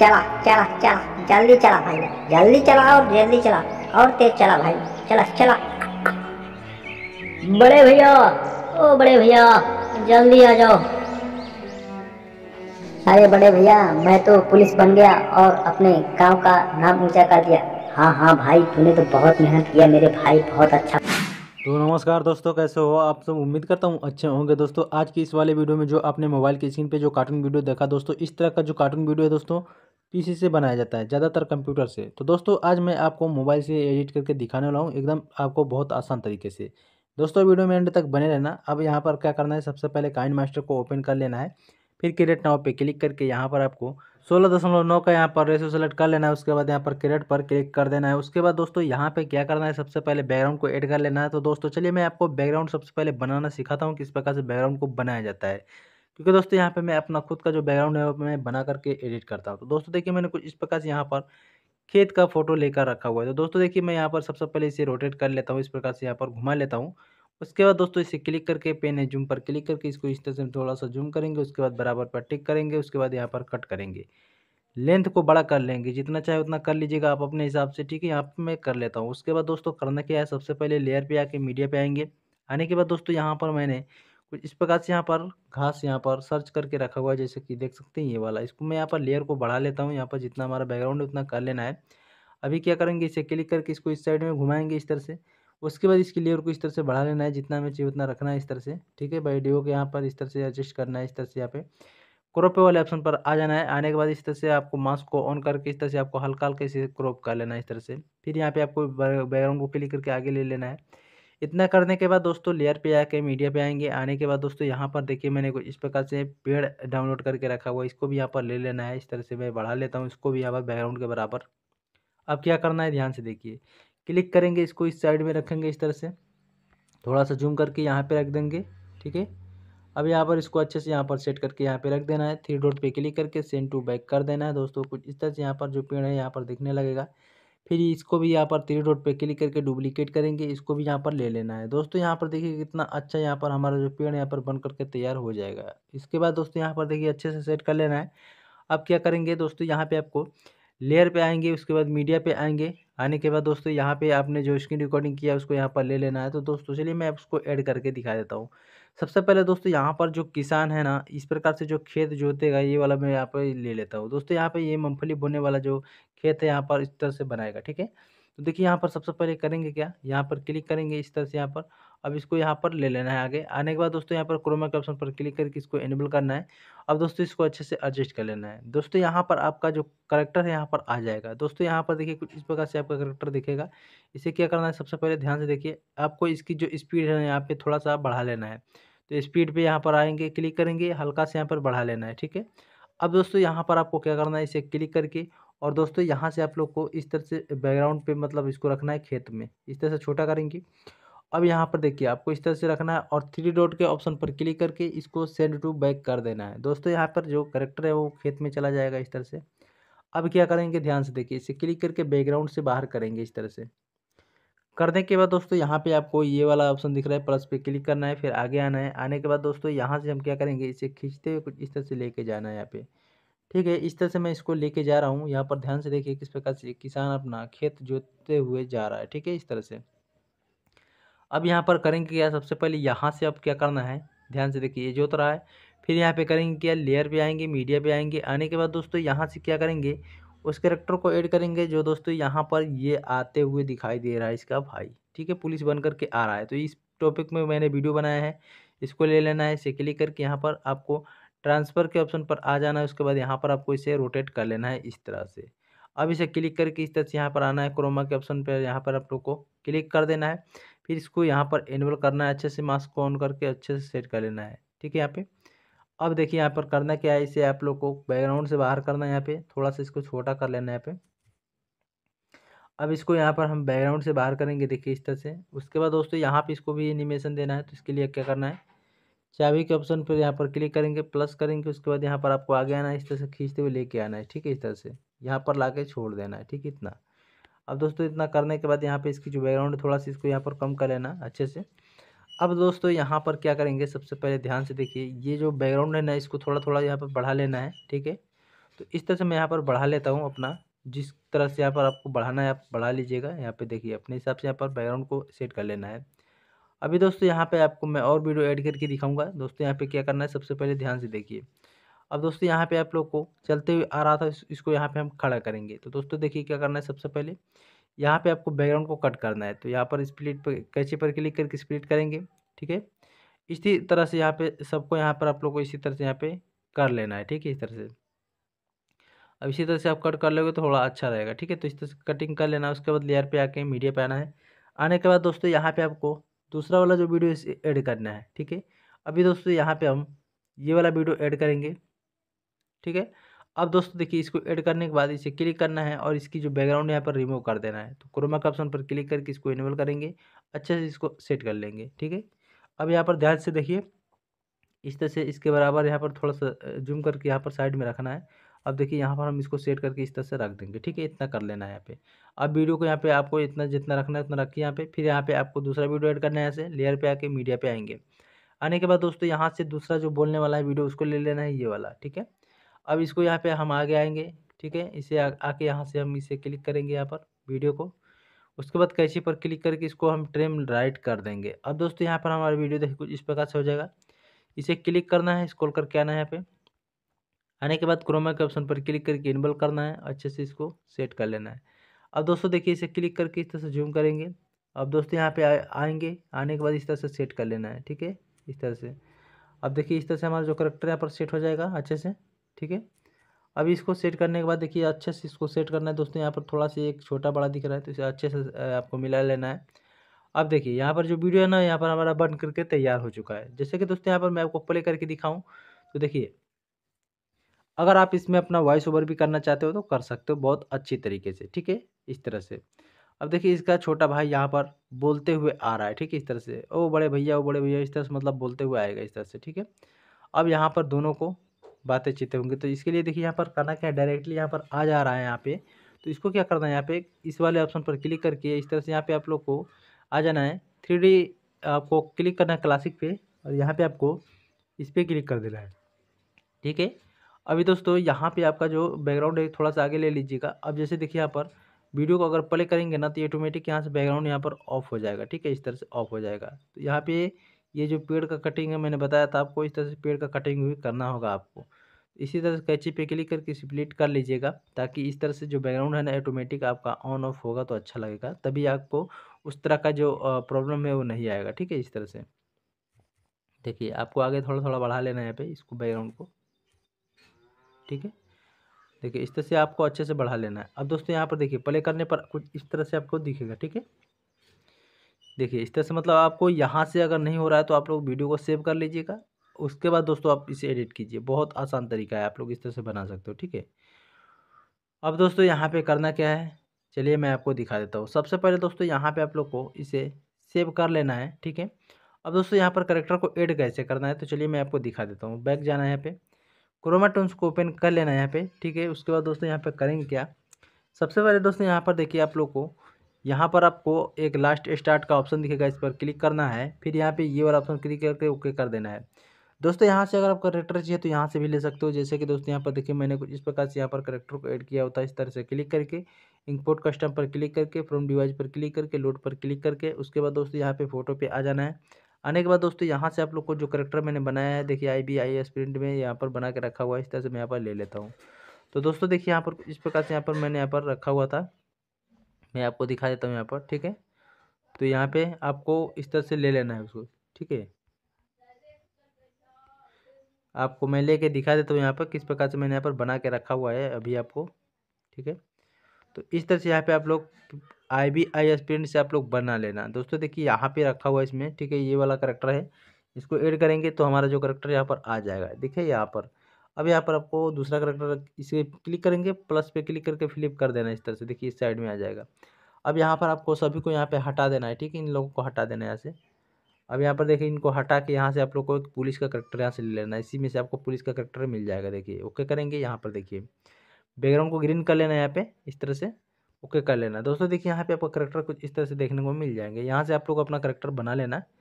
चला चला चला जल्दी चला भाई जल्दी चला और जल्दी चला और तेज चला भाई चला चला बड़े भैया ओ बड़े भैया जल्दी आ जाओ अरे बड़े भैया मैं तो पुलिस बन गया और अपने गांव का नाम ऊंचा कर दिया हाँ हाँ भाई तूने तो बहुत मेहनत किया मेरे भाई बहुत अच्छा तो नमस्कार दोस्तों कैसे हो आप सब उम्मीद करता हूँ अच्छे होंगे दोस्तों आज की इस वाले वीडियो में जो आपने मोबाइल की स्क्रीन पे जो कार्टून वीडियो देखा दोस्तों इस तरह का जो कार्टून वीडियो है दोस्तों पीसी से बनाया जाता है ज़्यादातर कंप्यूटर से तो दोस्तों आज मैं आपको मोबाइल से एडिट करके दिखाने वाला हूँ एकदम आपको बहुत आसान तरीके से दोस्तों वीडियो में एंड तक बने रहना अब यहाँ पर क्या करना है सबसे पहले काइन मास्टर को ओपन कर लेना है फिर क्रेट नाव पे क्लिक करके यहाँ पर आपको सोलह दशमलव नौ का यहाँ पर रेसो सेलेक्ट कर लेना है उसके बाद यहाँ पर क्रेट पर क्लिक कर देना है उसके बाद दोस्तों यहाँ पे क्या करना है सबसे पहले बैकग्राउंड को ऐड कर लेना है तो दोस्तों चलिए मैं आपको बैकग्राउंड सबसे पहले बनाना सिखाता हूँ किस प्रकार से बैकग्राउंड को बनाया जाता है क्योंकि दोस्तों यहाँ पे मैं अपना खुद का जो बैकग्राउंड है वो मैं बना करके एडिट करता हूँ तो दोस्तों देखिए मैंने कुछ इस प्रकार से यहाँ पर खेत का फोटो लेकर रखा हुआ है तो दोस्तों देखिए मैं यहाँ पर सबसे सब पहले इसे रोटेट कर लेता हूँ इस प्रकार से यहाँ पर घुमा लेता हूँ उसके बाद दोस्तों इसे क्लिक करके पेन है जूम पर क्लिक करके इसको इस तरह से थोड़ा सा जूम करेंगे उसके बाद बराबर पर टिक करेंगे उसके बाद यहाँ पर कट करेंगे लेंथ को बड़ा कर लेंगे जितना चाहे उतना कर लीजिएगा आप अपने हिसाब से ठीक है यहाँ पर मैं कर लेता हूँ उसके बाद दोस्तों करना क्या है सबसे पहले लेयर पर आके मीडिया पर आएंगे आने के बाद दोस्तों यहाँ पर मैंने कुछ इस प्रकार से यहाँ पर घास यहाँ पर सर्च करके रखा हुआ है जैसे कि देख सकते हैं ये वाला इसको मैं यहाँ पर लेयर को बढ़ा लेता हूँ यहाँ पर जितना हमारा बैकग्राउंड है उतना कर लेना है अभी क्या करेंगे इसे क्लिक करके इसको इस साइड में घुमाएंगे इस तरह से उसके बाद इसकी लेयर को इस तरह से बढ़ा लेना है जितना हमें चाहिए उतना रखना है इस तरह से ठीक है डिओ के यहाँ पर इस तरह से एडजस्ट करना है इस तरह से यहाँ पे क्रोपे वाले ऑप्शन पर आ जाना है आने के बाद इस तरह से आपको मास्क को ऑन करके इस तरह से आपको हल्का हल्का इसे क्रॉप कर लेना है इस तरह से फिर यहाँ पे आपको बैकग्राउंड को क्लिक करके आगे ले लेना है इतना करने के बाद दोस्तों लेयर पे आके मीडिया पे आएंगे आने के बाद दोस्तों यहाँ पर देखिए मैंने कुछ इस प्रकार से पेड़ डाउनलोड करके रखा हुआ इसको भी यहाँ पर ले लेना है इस तरह से मैं बढ़ा लेता हूँ इसको भी यहाँ पर बैकग्राउंड के बराबर अब क्या करना है ध्यान से देखिए क्लिक करेंगे इसको इस साइड में रखेंगे इस तरह से थोड़ा सा जूम करके यहाँ पर रख देंगे ठीक है अब यहाँ पर इसको अच्छे से यहाँ पर सेट करके यहाँ पे रख देना है थ्री डॉट पे क्लिक करके सेंड टू बैक कर देना है दोस्तों कुछ इस तरह से यहाँ पर जो पेड़ है यहाँ पर दिखने लगेगा फिर इसको भी यहाँ पर थ्री डॉट पे क्लिक करके डुप्लीकेट करेंगे इसको भी यहाँ पर ले लेना है दोस्तों यहाँ पर देखिए कितना अच्छा यहाँ पर हमारा जो पेड़ यहाँ पर बन करके तैयार हो जाएगा इसके बाद दोस्तों यहाँ पर देखिए अच्छे से सेट कर लेना है अब क्या करेंगे दोस्तों यहाँ पे आपको लेयर पे आएंगे उसके बाद मीडिया पे आएंगे आने के बाद दोस्तों यहाँ पे आपने जो स्क्रीन रिकॉर्डिंग किया उसको यहाँ पर ले लेना है तो दोस्तों चलिए मैं उसको ऐड करके दिखा देता हूँ सबसे पहले दोस्तों यहाँ पर जो किसान है ना इस प्रकार से जो खेत जोतेगा ये वाला मैं यहाँ पर ले लेता हूँ दोस्तों यहाँ पर ये मूँगफली बोने वाला जो खेत है यहाँ पर इस तरह से बनाएगा ठीक है तो देखिए यहाँ पर सबसे पहले करेंगे क्या यहाँ पर क्लिक करेंगे इस तरह से यहाँ पर अब इसको यहाँ पर ले लेना है आगे आने के बाद दोस्तों यहाँ पर क्रोमा के ऑप्शन पर क्लिक करके इसको इनेबल करना है अब दोस्तों इसको अच्छे से एडजस्ट कर लेना है दोस्तों यहाँ पर आपका जो करेक्टर है यहाँ पर आ जाएगा दोस्तों यहाँ पर देखिए कुछ इस प्रकार से आपका करेक्टर दिखेगा इसे क्या करना है सबसे पहले ध्यान से देखिए आपको इसकी जो स्पीड है यहाँ पर थोड़ा सा बढ़ा लेना है तो स्पीड पर यहाँ पर आएंगे क्लिक करेंगे हल्का से यहाँ पर बढ़ा लेना है ठीक है अब दोस्तों यहाँ पर आपको क्या करना है इसे क्लिक करके और दोस्तों यहाँ से आप लोग को इस तरह से बैकग्राउंड पे मतलब इसको रखना है खेत में इस तरह से छोटा करेंगे अब यहाँ पर देखिए आपको इस तरह से रखना है और थ्री डॉट के ऑप्शन पर क्लिक करके इसको सेंड टू बैक कर देना है दोस्तों यहाँ पर जो करेक्टर है वो खेत में चला जाएगा इस तरह से अब क्या करेंगे ध्यान से देखिए इसे क्लिक करके बैकग्राउंड से बाहर करेंगे इस तरह से करने के बाद दोस्तों यहाँ पे आपको ये वाला ऑप्शन दिख रहा है प्लस पे क्लिक करना है फिर आगे आना है आने के बाद दोस्तों यहाँ से हम क्या करेंगे इसे खींचते हुए कुछ इस तरह से लेके जाना है यहाँ पे ठीक है इस तरह से मैं इसको लेके जा रहा हूँ यहाँ पर ध्यान से देखिए किस प्रकार से किसान अपना खेत जोतते हुए जा रहा है ठीक है इस तरह से अब यहाँ पर करेंगे क्या सबसे पहले यहाँ से अब क्या करना है ध्यान से देखिए ये जो तरह है फिर यहाँ पे करेंगे क्या लेयर पे आएंगे मीडिया पे आएंगे आने के बाद दोस्तों यहाँ से क्या करेंगे उस करेक्टर को ऐड करेंगे जो दोस्तों यहाँ पर ये आते हुए दिखाई दे रहा है इसका भाई ठीक है पुलिस बन करके आ रहा है तो इस टॉपिक में मैंने वीडियो बनाया है इसको ले लेना है इसे क्लिक करके यहाँ पर आपको ट्रांसफ़र के ऑप्शन पर आ जाना है उसके बाद यहाँ पर आपको इसे रोटेट कर लेना है इस तरह से अब इसे क्लिक करके इस तरह से यहाँ पर आना है क्रोमा के ऑप्शन पर यहाँ पर आप लोग को क्लिक कर देना है फिर इसको यहाँ पर एनेबल करना है अच्छे से मास्क को ऑन करके अच्छे से सेट कर लेना है ठीक है यहाँ पे अब देखिए यहाँ पर करना क्या है इसे आप लोग को बैकग्राउंड से बाहर करना है यहाँ पे थोड़ा सा इसको छोटा कर लेना है यहाँ पे अब इसको यहाँ पर हम बैकग्राउंड से बाहर करेंगे देखिए इस तरह से उसके बाद दोस्तों यहाँ पे इसको भी एनिमेशन देना है तो इसके लिए क्या करना है चाबी के ऑप्शन पर यहाँ पर क्लिक करेंगे प्लस करेंगे उसके बाद यहाँ पर आपको आगे आना है इस तरह से खींचते हुए लेके आना है ठीक है इस तरह से यहाँ पर ला छोड़ देना है ठीक है इतना अब दोस्तों इतना करने के बाद यहाँ पे इसकी जो बैकग्राउंड है थोड़ा सा इसको यहाँ पर कम कर लेना अच्छे से अब दोस्तों यहाँ पर क्या करेंगे सबसे पहले ध्यान से देखिए ये जो बैकग्राउंड है ना इसको थोड़ा थोड़ा यहाँ पर बढ़ा लेना है ठीक है तो इस तरह से मैं यहाँ पर बढ़ा लेता हूँ अपना जिस तरह से यहाँ पर आपको बढ़ाना है आप बढ़ा लीजिएगा यहाँ पर देखिए अपने हिसाब से यहाँ पर बैकग्राउंड को सेट कर लेना है अभी दोस्तों यहाँ पर आपको मैं और वीडियो एड करके दिखाऊँगा दोस्तों यहाँ पर क्या करना है सबसे पहले ध्यान से देखिए अब दोस्तों यहाँ पे आप लोग को चलते हुए आ रहा था इस, इसको यहाँ पे हम खड़ा करेंगे तो दोस्तों देखिए क्या करना है सबसे पहले यहाँ पे आपको बैकग्राउंड को कट करना है तो यहाँ पर स्प्लिट पर कैचे पर क्लिक करके स्प्लिट करेंगे ठीक है इसी तरह से यहाँ पे सबको यहाँ पर आप लोग को इसी तरह से यहाँ पे कर लेना है ठीक है इस तरह से अब इसी तरह से आप कट कर लोगे तो थोड़ा अच्छा रहेगा ठीक है तो इस तरह से कटिंग कर लेना उसके बाद लेयर पर आके मीडिया पर आना है आने के बाद दोस्तों यहाँ पर आपको दूसरा वाला जो वीडियो एड करना है ठीक है अभी दोस्तों यहाँ पर हम ये वाला वीडियो एड करेंगे ठीक है अब दोस्तों देखिए इसको ऐड करने के बाद इसे क्लिक करना है और इसकी जो बैकग्राउंड यहाँ पर रिमूव कर देना है तो क्रोमा के ऑप्शन पर क्लिक करके इसको इनेबल करेंगे अच्छे से इसको सेट कर लेंगे ठीक है अब यहाँ पर ध्यान से देखिए इस तरह से इसके बराबर यहाँ पर थोड़ा सा जूम करके यहाँ पर साइड में रखना है अब देखिए यहाँ पर हम इसको सेट करके इस तरह से रख देंगे ठीक है इतना कर लेना है यहाँ पे अब वीडियो को यहाँ पे आपको इतना जितना रखना है उतना रखिए यहाँ पे फिर यहाँ पे आपको दूसरा वीडियो ऐड करना है यहाँ से लेयर पे आके मीडिया पे आएंगे आने के बाद दोस्तों यहाँ से दूसरा जो बोलने वाला है वीडियो उसको ले लेना है ये वाला ठीक है अब इसको यहाँ पे हम आगे आएंगे ठीक है इसे आ, आके यहाँ से हम इसे क्लिक करेंगे यहाँ पर वीडियो को उसके बाद कैची पर क्लिक करके इसको हम ट्रेम राइट कर देंगे अब दोस्तों यहाँ पर हमारा वीडियो देखिए कुछ इस प्रकार से हो जाएगा इसे क्लिक करना है स्क्रॉल करके आना है यहाँ पे आने के बाद क्रोमा के ऑप्शन पर क्लिक करके इनबल करना है अच्छे से इसको सेट कर लेना है अब दोस्तों देखिए इसे क्लिक करके इस तरह से जूम करेंगे अब दोस्तों यहाँ पे आएंगे आने के बाद इस तरह से सेट कर लेना है ठीक है इस तरह से अब देखिए इस तरह से हमारा जो करेक्टर यहाँ पर सेट हो जाएगा अच्छे से ठीक है अब इसको सेट करने के बाद देखिए अच्छे से इसको सेट करना है दोस्तों यहाँ पर थोड़ा सा एक छोटा बड़ा दिख रहा है तो इसे अच्छे से आपको मिला लेना है अब देखिए यहाँ पर जो वीडियो है ना यहाँ पर हमारा बन करके तैयार हो चुका है जैसे कि दोस्तों यहाँ पर मैं आपको प्ले करके दिखाऊँ तो देखिए अगर आप इसमें अपना वॉइस ओवर भी करना चाहते हो तो कर सकते हो बहुत अच्छी तरीके से ठीक है इस तरह से अब देखिए इसका छोटा भाई यहाँ पर बोलते हुए आ रहा है ठीक है इस तरह से ओ बड़े भैया ओ बड़े भैया इस तरह से मतलब बोलते हुए आएगा इस तरह से ठीक है अब यहाँ पर दोनों को बातें चीतें होंगी तो इसके लिए देखिए यहाँ पर करना क्या है डायरेक्टली यहाँ पर आ जा रहा है यहाँ पे तो इसको क्या करना है यहाँ पे इस वाले ऑप्शन पर क्लिक करके इस तरह से यहाँ पे आप लोग को आ जाना है थ्री आपको क्लिक करना है क्लासिक पे और यहाँ पे आपको इस पर क्लिक कर देना है ठीक है अभी दोस्तों यहाँ पे आपका जो बैकग्राउंड है थोड़ा सा आगे ले लीजिएगा अब जैसे देखिए यहाँ पर वीडियो को अगर प्ले करेंगे ना तो ऑटोमेटिक यहाँ से बैकग्राउंड यहाँ पर ऑफ हो जाएगा ठीक है इस तरह से ऑफ हो जाएगा तो यहाँ पे ये जो पेड़ का कटिंग है मैंने बताया था आपको इस तरह से पेड़ का कटिंग भी करना होगा आपको इसी तरह से कैची पे क्लिक करके स्प्लिट कर लीजिएगा ताकि इस तरह से जो बैकग्राउंड है ना ऑटोमेटिक आपका ऑन ऑफ होगा तो अच्छा लगेगा तभी आपको उस तरह का जो प्रॉब्लम है वो नहीं आएगा ठीक है इस तरह से देखिए आपको आगे थोड़ा थोड़ा बढ़ा लेना है यहाँ पे इसको बैकग्राउंड को ठीक है देखिए इस तरह से आपको अच्छे से बढ़ा लेना है अब दोस्तों यहाँ पर देखिए प्ले करने पर कुछ इस तरह से आपको दिखेगा ठीक है देखिए इस तरह से मतलब आपको यहाँ से अगर नहीं हो रहा है तो आप लोग वीडियो को सेव कर लीजिएगा उसके बाद दोस्तों आप इसे एडिट कीजिए बहुत आसान तरीका है आप लोग इस तरह से बना सकते हो ठीक है अब दोस्तों यहाँ पे करना क्या है चलिए मैं आपको दिखा देता हूँ सबसे पहले दोस्तों यहाँ पे आप लोग को इसे सेव कर लेना है ठीक है अब दोस्तों यहाँ पर करेक्टर को एड कैसे करना है तो चलिए मैं आपको दिखा देता हूँ बैक जाना है यहाँ पे क्रोमा टोन्स को ओपन कर लेना है यहाँ पे ठीक है उसके बाद दोस्तों यहाँ पे करेंगे क्या सबसे पहले दोस्तों यहाँ पर देखिए आप लोग को यहाँ पर आपको एक लास्ट स्टार्ट का ऑप्शन दिखेगा इस पर क्लिक करना है फिर यहाँ पे ये वाला ऑप्शन क्लिक करके ओके कर देना है दोस्तों यहाँ से अगर आपका करेक्टर चाहिए तो यहाँ से भी ले सकते हो जैसे कि दोस्तों यहाँ पर देखिए मैंने कुछ इस प्रकार से यहाँ पर करेक्टर को ऐड किया होता है इस तरह से क्लिक करके इंपोर्ट कस्टम पर क्लिक करके फ्रॉम डिवाइस पर क्लिक करके लोड पर क्लिक करके उसके बाद दोस्तों यहाँ पर फोटो पे आ जाना है आने के बाद दोस्तों यहाँ से आप लोग को जो करेक्टर मैंने बनाया है देखिए I B I S print में यहाँ पर बना के रखा हुआ है इस तरह से मैं यहाँ पर ले लेता हूँ तो दोस्तों देखिए यहाँ पर इस प्रकार से यहाँ पर मैंने यहाँ पर रखा हुआ था मैं आपको दिखा देता हूँ यहाँ पर ठीक है तो यहाँ पे आपको इस तरह से ले लेना है उसको ठीक है आपको मैं लेके दिखा देता हूँ यहाँ पर किस प्रकार से मैंने यहाँ पर बना के रखा हुआ है अभी आपको ठीक है तो इस तरह से यहाँ पे आप लोग आई बी आई प्रिंट से आप लोग बना लेना दोस्तों देखिए यहाँ पे रखा हुआ है इसमें ठीक है ये वाला करेक्टर है इसको ऐड करेंगे तो हमारा जो करेक्टर यहाँ पर आ जाएगा देखिए यहाँ पर अब यहाँ पर आपको दूसरा करेक्टर इसे क्लिक करेंगे प्लस पे क्लिक करके फ्लिप कर देना इस तरह से देखिए इस साइड में आ जाएगा अब यहाँ पर आपको सभी को यहाँ पे हटा देना है ठीक है इन लोगों को हटा देना है यहाँ से अब यहाँ पर देखिए इनको हटा के यहाँ से आप लोग को पुलिस का करेक्टर यहाँ से ले लेना है इसी में से आपको पुलिस का करेक्टर मिल जाएगा देखिए ओके करेंगे यहाँ पर देखिए बैकग्राउंड को ग्रीन कर लेना है यहाँ पे इस तरह से ओके कर लेना दोस्तों देखिए यहाँ पर आपको करेक्टर कुछ इस तरह से देखने को मिल जाएंगे यहाँ से आप लोग अपना करेक्टर बना लेना है